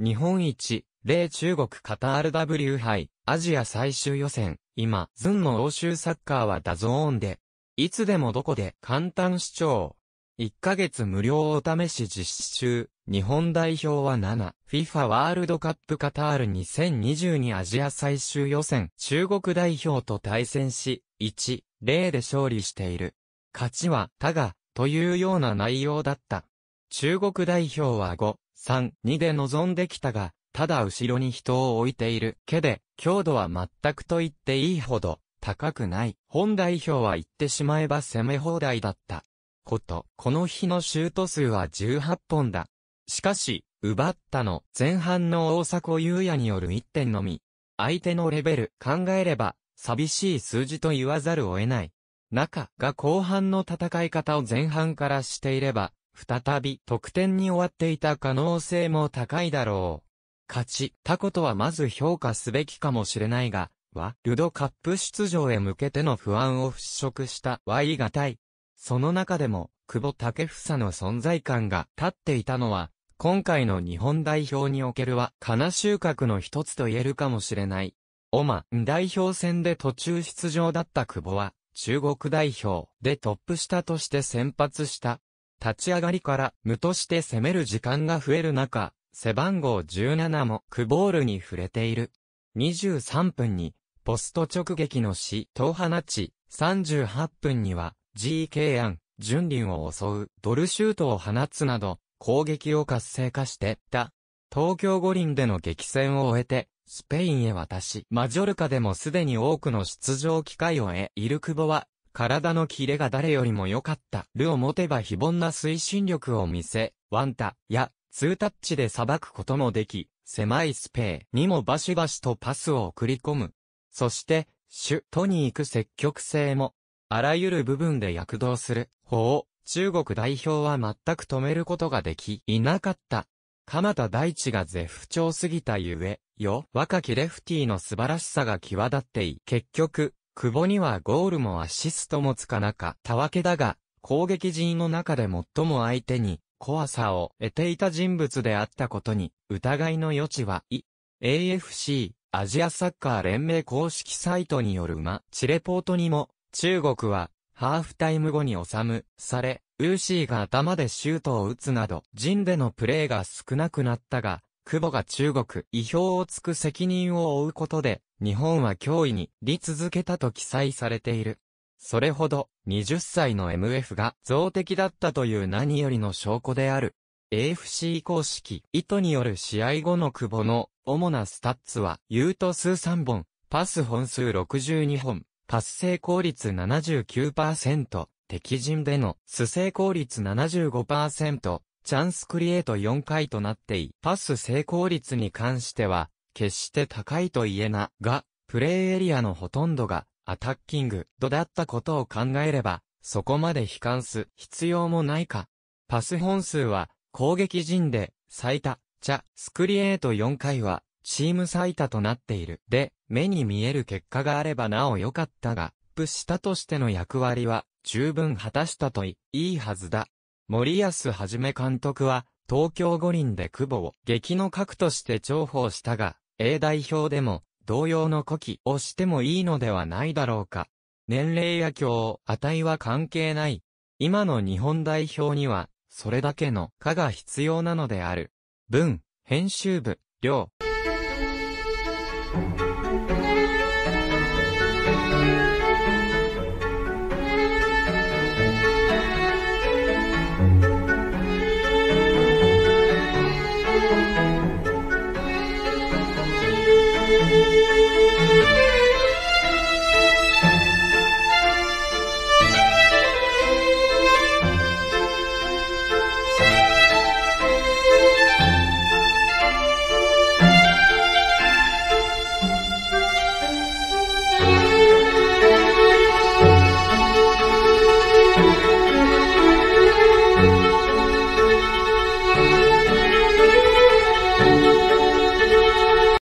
日本一、例中国カタール W 杯、アジア最終予選、今、ズンの欧州サッカーはダゾーンで、いつでもどこで簡単視聴。1ヶ月無料お試し実施中、日本代表は7、FIFA ワールドカップカタール2022アジア最終予選、中国代表と対戦し、1、0で勝利している。勝ちは、たが、というような内容だった。中国代表は5、3、2で臨んできたが、ただ後ろに人を置いている。けで、強度は全くと言っていいほど、高くない。本代表は言ってしまえば攻め放題だった。こと、この日のシュート数は18本だ。しかし、奪ったの、前半の大迫優也による1点のみ。相手のレベル、考えれば、寂しい数字と言わざるを得ない。中が後半の戦い方を前半からしていれば、再び得点に終わっていた可能性も高いだろう。勝ち、たことはまず評価すべきかもしれないが、は、ルドカップ出場へ向けての不安を払拭したいがい。その中でも、久保建英の存在感が立っていたのは、今回の日本代表におけるは、かな収穫の一つと言えるかもしれない。オマ代表戦で途中出場だった久保は、中国代表でトップ下として先発した立ち上がりから無として攻める時間が増える中、背番号17もクボールに触れている。23分に、ポスト直撃の死と放ち、38分には、GK 案、順輪を襲う、ドルシュートを放つなど、攻撃を活性化してた。東京五輪での激戦を終えて、スペインへ渡し、マジョルカでもすでに多くの出場機会を得、イルクボは体のキレが誰よりも良かった。ルを持てば非凡な推進力を見せ、ワンタやツータッチで裁くこともでき、狭いスペーにもバシバシとパスを送り込む。そして、シュトに行く積極性も、あらゆる部分で躍動するほを中国代表は全く止めることができいなかった。鎌田大地が絶不調すぎたゆえ、よ、若きレフティの素晴らしさが際立ってい。結局、久保にはゴールもアシストもつかなかったわけだが、攻撃陣の中で最も相手に怖さを得ていた人物であったことに疑いの余地は、い、AFC アジアサッカー連盟公式サイトによるマッチレポートにも、中国はハーフタイム後に収むされ、ウーシーが頭でシュートを打つなど、陣でのプレーが少なくなったが、久保が中国、意表をつく責任を負うことで、日本は脅威にり続けたと記載されている。それほど、20歳の MF が増的だったという何よりの証拠である。AFC 公式、意図による試合後の久保の主なスタッツは、ユート数3本、パス本数62本、パス成功率79%、敵陣でのス成功率75%、チャンスクリエイト4回となってい、パス成功率に関しては、決して高いと言えなが、プレイエリアのほとんどがアタッキング度だったことを考えれば、そこまで悲観す必要もないか。パス本数は攻撃陣で最多、チャ、スクリエイト4回はチーム最多となっている。で、目に見える結果があればなお良かったが、プしたとしての役割は十分果たしたといいはずだ。森安はじめ監督は東京五輪で久保を劇の核として重宝したが、A 代表でも、同様の呼気をしてもいいのではないだろうか。年齢や今日、値は関係ない。今の日本代表には、それだけの科が必要なのである。文、編集部、量。